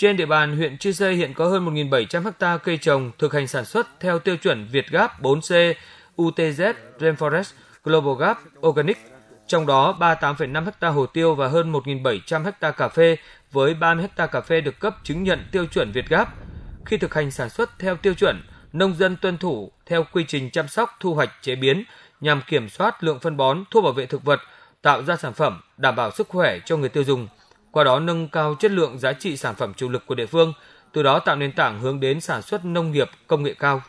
Trên địa bàn huyện Chư Sê hiện có hơn 1.700 ha cây trồng thực hành sản xuất theo tiêu chuẩn Việt Gap 4C, UTZ, Rainforest, Global Gap, Organic, trong đó 38,5 ha hồ tiêu và hơn 1.700 ha cà phê với 30 ha cà phê được cấp chứng nhận tiêu chuẩn Việt Gap. Khi thực hành sản xuất theo tiêu chuẩn, nông dân tuân thủ theo quy trình chăm sóc, thu hoạch, chế biến nhằm kiểm soát lượng phân bón, thuốc bảo vệ thực vật, tạo ra sản phẩm đảm bảo sức khỏe cho người tiêu dùng qua đó nâng cao chất lượng giá trị sản phẩm chủ lực của địa phương, từ đó tạo nền tảng hướng đến sản xuất nông nghiệp công nghệ cao